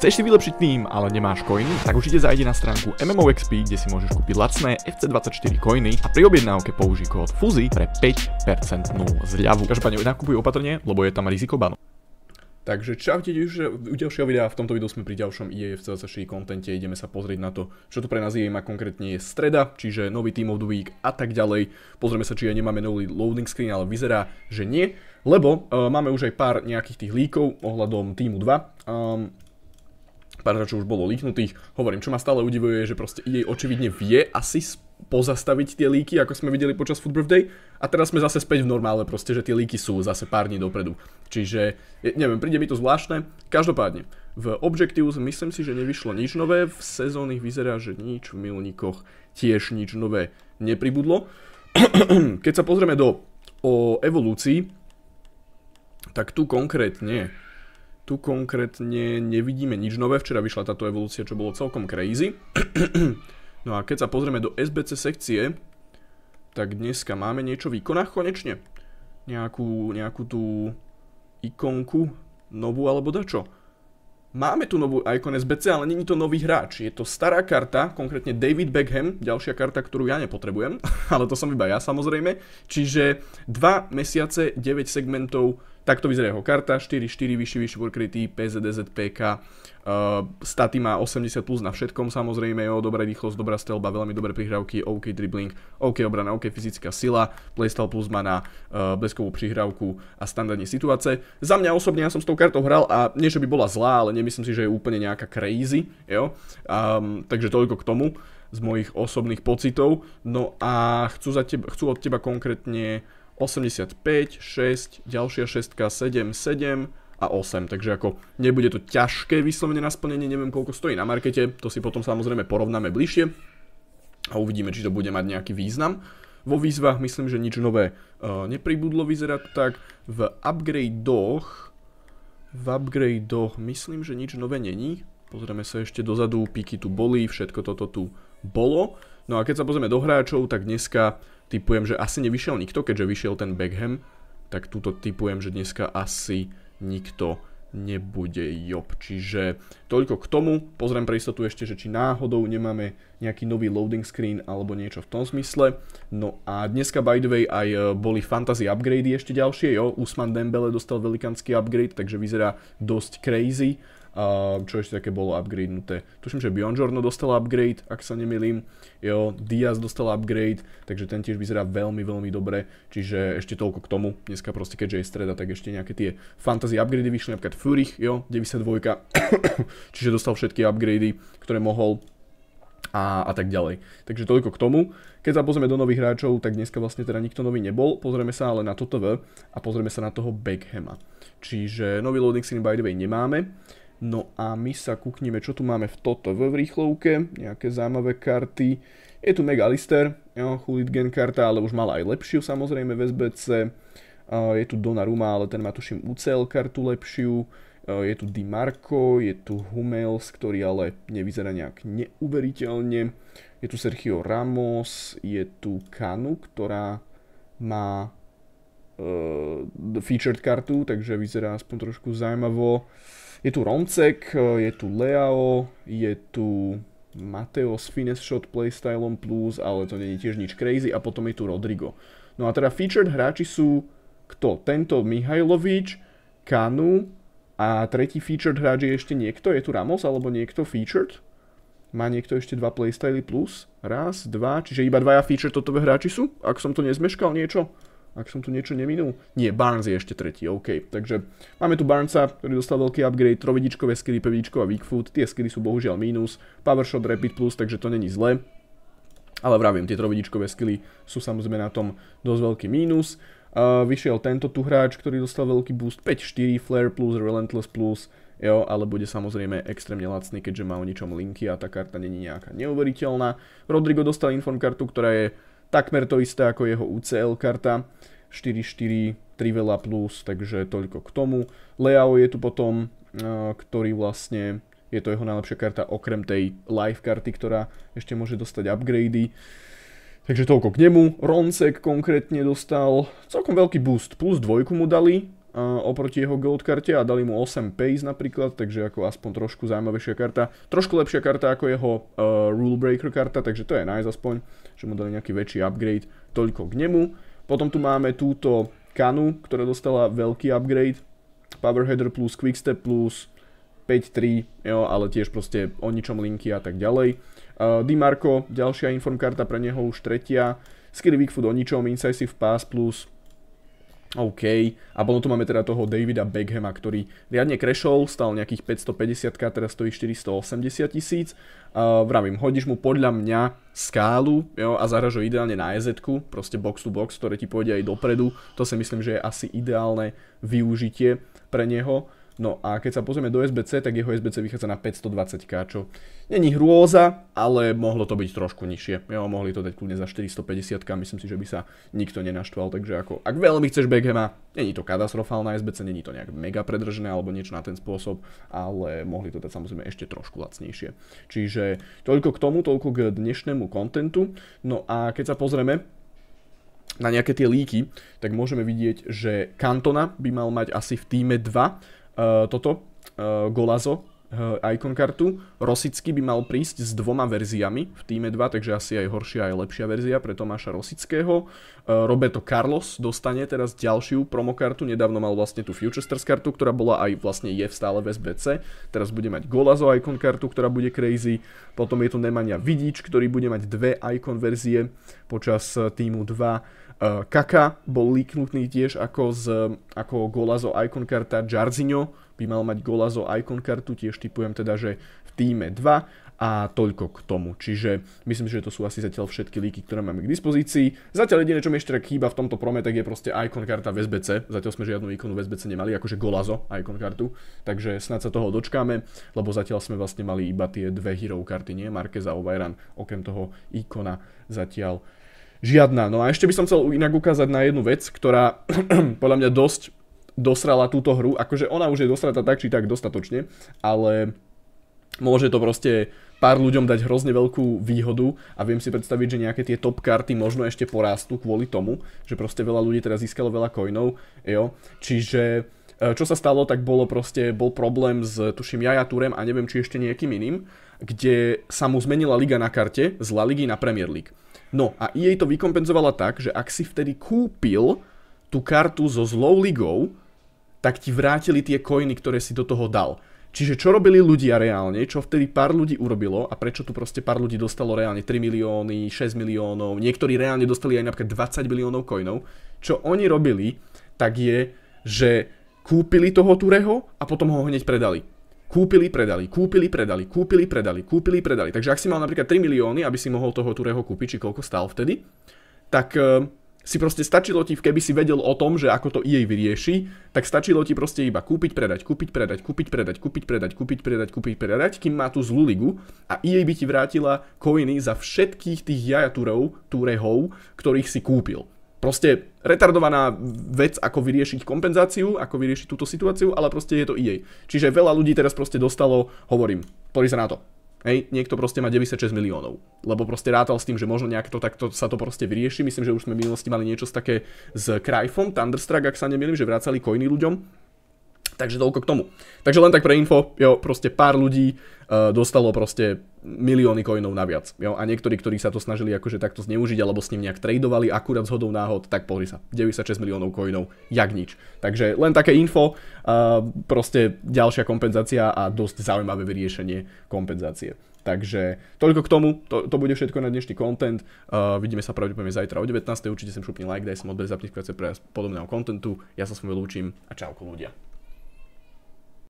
Chceš si vylepšiť tým, ale nemáš koiny? Tak určite zajdi na stránku MMOXP, kde si môžeš kúpiť lacné FC24 koiny a pri objednávke použij kód FUZY pre 5% zľavu. Každopádne nakupuj opatrne, lebo je tam riziko banu. Takže čaute u ďalšieho videa, v tomto videu sme pri ďalšom IEF24 kontente, ideme sa pozrieť na to, čo to pre nás IEM a konkrétne je streda, čiže nový Team of the Week a tak ďalej. Pozrieme sa, či aj nemáme nový loading screen, ale vyzerá, že nie, lebo eh, máme už aj pár nejakých tých líkov ohľadom Teamu 2 pár hráčov už bolo líknutých. Hovorím, čo ma stále udivuje, že proste jej očividne vie asi pozastaviť tie líky, ako sme videli počas Food Birthday. A teraz sme zase späť v normále, proste, že tie líky sú zase pár dní dopredu. Čiže, neviem, príde mi to zvláštne. Každopádne, v Objectives myslím si, že nevyšlo nič nové. V sezónnych vyzerá, že nič v milníkoch tiež nič nové nepribudlo. Keď sa pozrieme do o evolúcii, tak tu konkrétne tu konkrétne nevidíme nič nové. Včera vyšla táto evolúcia, čo bolo celkom crazy. no a keď sa pozrieme do SBC sekcie, tak dneska máme niečo v ikonách konečne. Nejakú, nejakú tú ikonku novú alebo dačo. Máme tu novú ikon SBC, ale není to nový hráč. Je to stará karta, konkrétne David Beckham, ďalšia karta, ktorú ja nepotrebujem, ale to som iba ja samozrejme. Čiže 2 mesiace, 9 segmentov, Takto vyzerá jeho karta, 4, 4, vyšší, vyšší krytý, PZDZ, PK. Uh, eh, staty má 80 plus na všetkom samozrejme, jo, dobrá rýchlosť, dobrá stelba, veľmi dobré prihrávky, OK dribbling, OK obrana, OK fyzická sila, playstyle plus má na uh, bleskovú prihrávku a standardne situácie. Za mňa osobne ja som s tou kartou hral a nie, že by bola zlá, ale nemyslím si, že je úplne nejaká crazy, jo. Um, takže toľko k tomu z mojich osobných pocitov. No a chcú, za teba, chcú od teba konkrétne 85, 6, ďalšia 6, 7, 7 a 8. Takže ako nebude to ťažké vyslovene na splnenie, neviem koľko stojí na markete, to si potom samozrejme porovnáme bližšie a uvidíme, či to bude mať nejaký význam. Vo výzvach myslím, že nič nové e, nepribudlo, vyzerá to tak. V upgradeoch, v upgrade doch myslím, že nič nové není. Pozrieme sa ešte dozadu, píky tu boli, všetko toto tu bolo. No a keď sa pozrieme do hráčov, tak dneska typujem, že asi nevyšiel nikto, keďže vyšiel ten Beckham, tak túto typujem, že dneska asi nikto nebude job. Čiže toľko k tomu. Pozriem pre istotu ešte, že či náhodou nemáme nejaký nový loading screen alebo niečo v tom smysle. No a dneska by the way aj e, boli fantasy upgrady ešte ďalšie. Jo, Usman Dembele dostal velikánsky upgrade, takže vyzerá dosť crazy čo ešte také bolo upgradenuté. Tuším, že Biongiorno dostal upgrade, ak sa nemilím. Jo, Diaz dostal upgrade, takže ten tiež vyzerá veľmi, veľmi dobre. Čiže ešte toľko k tomu. Dneska proste, keďže je streda, tak ešte nejaké tie fantasy upgrady vyšli, napríklad Furich, jo, 92. Čiže dostal všetky upgrady, ktoré mohol a, a tak ďalej. Takže toľko k tomu. Keď sa pozrieme do nových hráčov, tak dneska vlastne teda nikto nový nebol. Pozrieme sa ale na toto V a pozrieme sa na toho Beckhama. Čiže nový loading screen by the way nemáme. No a my sa kúkneme, čo tu máme v toto v rýchlovke, nejaké zaujímavé karty. Je tu Megalister, jo, Hooligan karta, ale už mala aj lepšiu samozrejme v SBC. E, je tu Donnarumma, ale ten má tuším UCL kartu lepšiu. E, je tu Dimarco, je tu Hummels, ktorý ale nevyzerá nejak neuveriteľne. Je tu Sergio Ramos, je tu Kanu, ktorá má uh, featured kartu, takže vyzerá aspoň trošku zaujímavo. Uh, je tu Roncek, e, je tu Leao, je tu Mateo s finesse shot playstylom plus, ale to nie je tiež nič crazy a potom je tu Rodrigo. No a teda featured hráči sú kto? Tento Mihajlovič, Kanu a tretí featured hráč je ešte niekto? Je tu Ramos alebo niekto featured? Má niekto ešte dva playstyly plus? Raz, dva, čiže iba dvaja featured totové hráči sú? Ak som to nezmeškal niečo? Ak som tu niečo neminul? Nie, Barnes je ešte tretí, OK. Takže máme tu Barnesa, ktorý dostal veľký upgrade, trovidičkové skry, pevičko a weak food. Tie skry sú bohužiaľ mínus, power shot, rapid plus, takže to není zle. Ale vravím, tie trovidičkové skily sú samozrejme na tom dosť veľký mínus. vyšiel tento tu hráč, ktorý dostal veľký boost 5-4, Flare plus, Relentless plus, jo, ale bude samozrejme extrémne lacný, keďže má o ničom linky a tá karta není nejaká neuveriteľná. Rodrigo dostal inform kartu, ktorá je takmer to isté ako jeho UCL karta. 4-4, Trivela plus, takže toľko k tomu. Leao je tu potom, eh, ktorý vlastne je to jeho najlepšia karta okrem tej live karty, ktorá ešte môže dostať upgrady. Takže toľko k nemu. Roncek konkrétne dostal celkom veľký boost, plus dvojku mu dali, oproti jeho gold karte a dali mu 8 pace napríklad, takže ako aspoň trošku zaujímavejšia karta. Trošku lepšia karta ako jeho uh, rule breaker karta, takže to je nice aspoň, že mu dali nejaký väčší upgrade, toľko k nemu. Potom tu máme túto Kanu, ktorá dostala veľký upgrade, Powerheader plus Quickstep plus 5-3, jo, ale tiež proste o ničom linky a tak ďalej. Uh, e, Dimarco, ďalšia karta pre neho už tretia, Skirry Weakfoot o ničom, Incisive Pass plus OK. A potom tu máme teda toho Davida Beckhama, ktorý riadne crashol, stal nejakých 550 teraz stojí 480 tisíc. Uh, vravím, hodíš mu podľa mňa skálu jo, a zahraž ho ideálne na ez proste box to box, ktoré ti pôjde aj dopredu. To si myslím, že je asi ideálne využitie pre neho. No a keď sa pozrieme do SBC, tak jeho SBC vychádza na 520k, čo není hrôza, ale mohlo to byť trošku nižšie. Jo, mohli to dať kľudne za 450k, myslím si, že by sa nikto nenaštval, takže ako, ak veľmi chceš Beckhama, není to katastrofálna SBC, není to nejak mega predržené alebo niečo na ten spôsob, ale mohli to dať samozrejme ešte trošku lacnejšie. Čiže toľko k tomu, toľko k dnešnému kontentu. No a keď sa pozrieme na nejaké tie líky, tak môžeme vidieť, že Kantona by mal mať asi v týme 2, Eh, toto, eh, Golazo, eh, icon kartu. Rosický by mal prísť s dvoma verziami v týme 2, takže asi aj horšia, aj lepšia verzia pre Tomáša Rosického. Roberto Carlos dostane teraz ďalšiu promokartu, nedávno mal vlastne tú Futuresters kartu, ktorá bola aj vlastne je v stále v SBC. Teraz bude mať Golazo icon kartu, ktorá bude crazy. Potom je tu Nemania Vidič, ktorý bude mať dve icon verzie počas týmu 2. E, Kaka bol líknutný tiež ako, z, ako golazo Icon karta Jarzinho, by mal mať Golazo Icon kartu, tiež typujem teda, že v týme 2 a toľko k tomu. Čiže myslím že to sú asi zatiaľ všetky líky, ktoré máme k dispozícii. Zatiaľ jediné, čo mi ešte tak chýba v tomto prome, tak je proste icon karta v SBC. Zatiaľ sme žiadnu ikonu v SBC nemali, akože Golazo icon kartu. Takže snad sa toho dočkáme, lebo zatiaľ sme vlastne mali iba tie dve hero karty, nie Marquez a Ovajran. Okrem toho ikona zatiaľ Žiadna. No a ešte by som chcel inak ukázať na jednu vec, ktorá podľa mňa dosť dosrala túto hru. Akože ona už je dosrata tak či tak dostatočne, ale môže to proste pár ľuďom dať hrozne veľkú výhodu a viem si predstaviť, že nejaké tie top karty možno ešte porastú kvôli tomu, že proste veľa ľudí teraz získalo veľa coinov, jo. Čiže e, čo sa stalo, tak bolo proste, bol problém s tuším Jaja Turem a neviem či ešte nejakým iným, kde sa mu zmenila liga na karte z La Ligy na Premier League. No a EA to vykompenzovala tak, že ak si vtedy kúpil tú kartu so zlou ligou, tak ti vrátili tie koiny, ktoré si do toho dal. Čiže čo robili ľudia reálne, čo vtedy pár ľudí urobilo a prečo tu proste pár ľudí dostalo reálne 3 milióny, 6 miliónov, niektorí reálne dostali aj napríklad 20 miliónov koinov, čo oni robili, tak je, že kúpili toho Tureho a potom ho hneď predali. Kúpili, predali, kúpili, predali, kúpili, predali, kúpili, predali. Takže ak si mal napríklad 3 milióny, aby si mohol toho Tureho kúpiť, či koľko stál vtedy, tak eh, si proste stačilo ti, keby si vedel o tom, že ako to jej vyrieši, tak stačilo ti proste iba kúpiť, predať, kúpiť, predať, kúpiť, predať, kúpiť, predať, kúpiť, predať, kúpiť, predať, kým má tú zlú ligu a jej by ti vrátila kojiny za všetkých tých jajatúrov, túrehov, ktorých si kúpil proste retardovaná vec, ako vyriešiť kompenzáciu, ako vyriešiť túto situáciu, ale proste je to EA. Čiže veľa ľudí teraz proste dostalo, hovorím, pozri sa na to. Hej, niekto proste má 96 miliónov, lebo proste rátal s tým, že možno nejak to takto sa to proste vyrieši. Myslím, že už sme v minulosti mali niečo také s Cryfom, Thunderstruck, ak sa nemýlim, že vracali coiny ľuďom Takže toľko k tomu. Takže len tak pre info, jo, proste pár ľudí uh, dostalo proste milióny coinov naviac. Jo, a niektorí, ktorí sa to snažili akože takto zneužiť alebo s ním nejak tradovali akurát z hodou náhod, tak pohli sa, 96 miliónov coinov, jak nič. Takže len také info, uh, proste ďalšia kompenzácia a dosť zaujímavé vyriešenie kompenzácie. Takže toľko k tomu, to, to bude všetko na dnešný content. Uh, vidíme sa pravdepodobne zajtra o 19. Určite sem šupni like, daj som odber zapnúť pre podobného kontentu. Ja sa s vami lúčim a čauko ľudia.